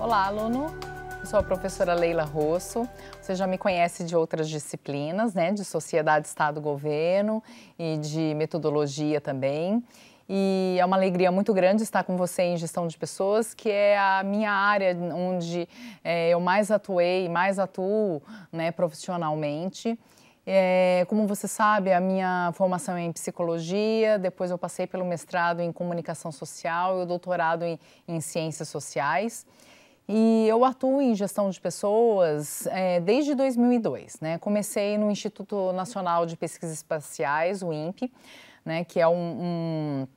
Olá, aluno. Eu sou a professora Leila Rosso. Você já me conhece de outras disciplinas, né? De Sociedade, Estado, Governo e de Metodologia também. E é uma alegria muito grande estar com você em gestão de pessoas, que é a minha área onde é, eu mais atuei, mais atuo né, profissionalmente. É, como você sabe, a minha formação é em psicologia, depois eu passei pelo mestrado em comunicação social e o doutorado em, em ciências sociais. E eu atuo em gestão de pessoas é, desde 2002. Né? Comecei no Instituto Nacional de Pesquisas Espaciais, o INPE, né, que é um, um,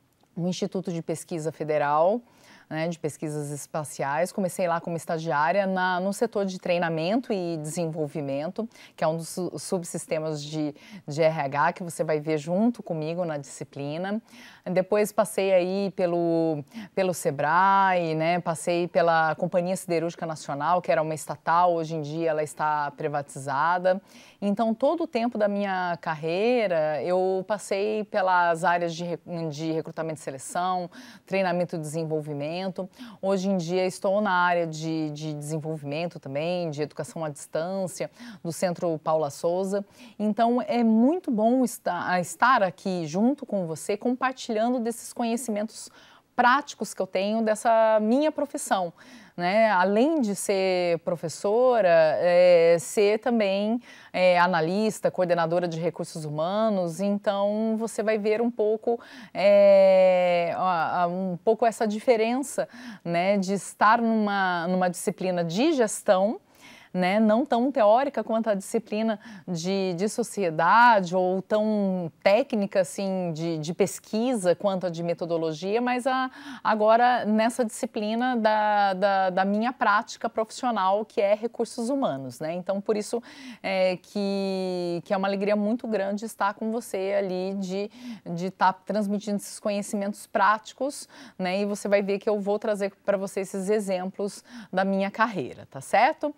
um instituto de pesquisa federal né, de pesquisas espaciais. Comecei lá como estagiária na, no setor de treinamento e desenvolvimento, que é um dos subsistemas de, de RH que você vai ver junto comigo na disciplina. Depois passei aí pelo, pelo SEBRAE, né, passei pela Companhia Siderúrgica Nacional, que era uma estatal, hoje em dia ela está privatizada. Então, todo o tempo da minha carreira, eu passei pelas áreas de, de recrutamento e seleção, treinamento e desenvolvimento, treinamento. Hoje em dia estou na área de, de desenvolvimento também, de educação à distância, do Centro Paula Souza. Então é muito bom estar, estar aqui junto com você, compartilhando desses conhecimentos práticos que eu tenho dessa minha profissão. Né? Além de ser professora, é, ser também é, analista, coordenadora de recursos humanos, então você vai ver um pouco é, um pouco essa diferença, né, de estar numa numa disciplina de gestão né, não tão teórica quanto a disciplina de, de sociedade ou tão técnica assim de, de pesquisa quanto a de metodologia, mas a, agora nessa disciplina da, da, da, minha prática profissional que é recursos humanos, né? Então por isso é, que, que é uma alegria muito grande estar com você ali de de estar tá transmitindo esses conhecimentos práticos, né? E você vai ver que eu vou trazer para você esses exemplos da minha carreira, tá certo?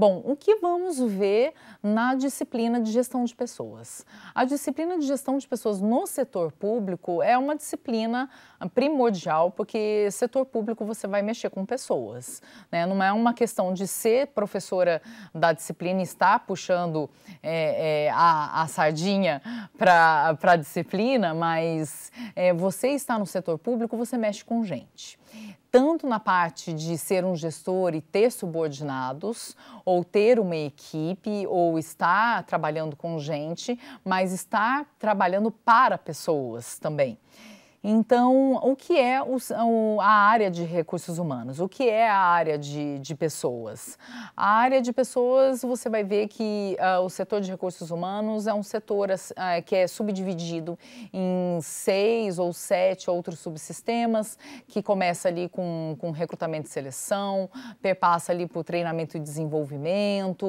Bom, o que vamos ver na disciplina de gestão de pessoas? A disciplina de gestão de pessoas no setor público é uma disciplina ah, primordial, porque setor público você vai mexer com pessoas. Né? Não é uma questão de ser professora da disciplina e estar puxando é, é, a, a, sardinha para a disciplina, mas é, você está no setor público, você mexe com gente tanto na parte de ser um gestor e ter subordinados, ou ter uma equipe, ou estar trabalhando com gente, mas estar trabalhando para pessoas também. Então, o que é o, a área de recursos humanos? O que é a área de, de pessoas? A área de pessoas, você vai ver que uh, o setor de recursos humanos é um setor uh, que é subdividido em seis ou sete outros subsistemas, que começa ali com, com recrutamento e seleção, perpassa ali para o treinamento e desenvolvimento,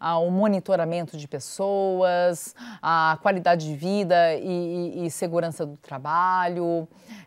uh, o monitoramento de pessoas, a qualidade de vida e, e, e segurança do trabalho,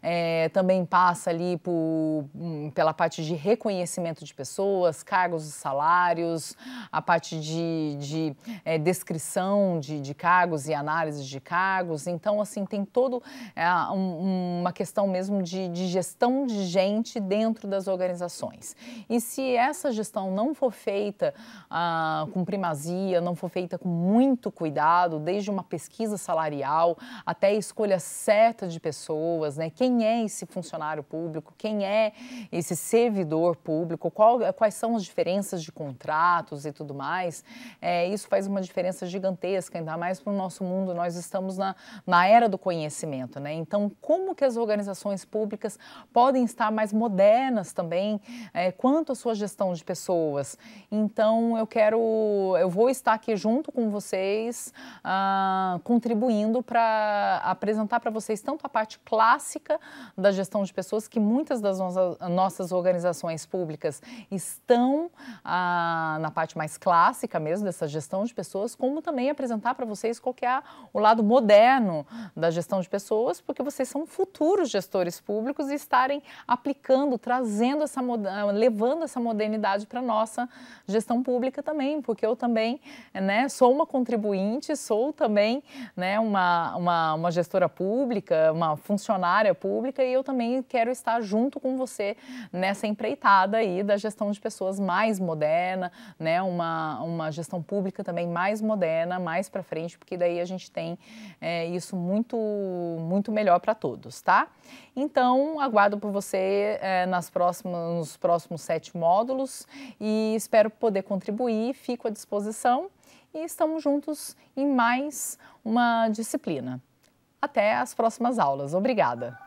é, também passa ali por, hum, pela parte de reconhecimento de pessoas, cargos e salários, a parte de, de é, descrição de, de, cargos e análise de cargos. Então, assim, tem toda é, um, uma questão mesmo de, de gestão de gente dentro das organizações. E se essa gestão não for feita ah, com primazia, não for feita com muito cuidado, desde uma pesquisa salarial até a escolha certa de pessoas, pessoas, né? Quem é esse funcionário público? Quem é esse servidor público? Qual, quais são as diferenças de contratos e tudo mais? É, isso faz uma diferença gigantesca, ainda mais para o nosso mundo. Nós estamos na, na era do conhecimento, né? Então, como que as organizações públicas podem estar mais modernas também é, quanto à sua gestão de pessoas? Então, eu quero, eu vou estar aqui junto com vocês, ah, contribuindo para apresentar para vocês tanto a parte clara clássica da gestão de pessoas que muitas das nossas organizações públicas estão ah, na parte mais clássica mesmo dessa gestão de pessoas, como também apresentar para vocês qual que é o lado moderno da gestão de pessoas, porque vocês são futuros gestores públicos e estarem aplicando, trazendo essa ah, levando essa modernidade para nossa gestão pública também, porque eu também, né, sou uma contribuinte, sou também, né, uma, uma, uma gestora pública, uma funcionária funcionária pública e eu também quero estar junto com você nessa empreitada aí da gestão de pessoas mais moderna, né? Uma, uma gestão pública também mais moderna, mais para frente, porque daí a gente tem é, isso muito, muito melhor para todos, tá? Então, aguardo por você é, nas próximas, nos próximos sete módulos e espero poder contribuir. Fico à disposição e estamos juntos em mais uma disciplina. Até as próximas aulas. Obrigada!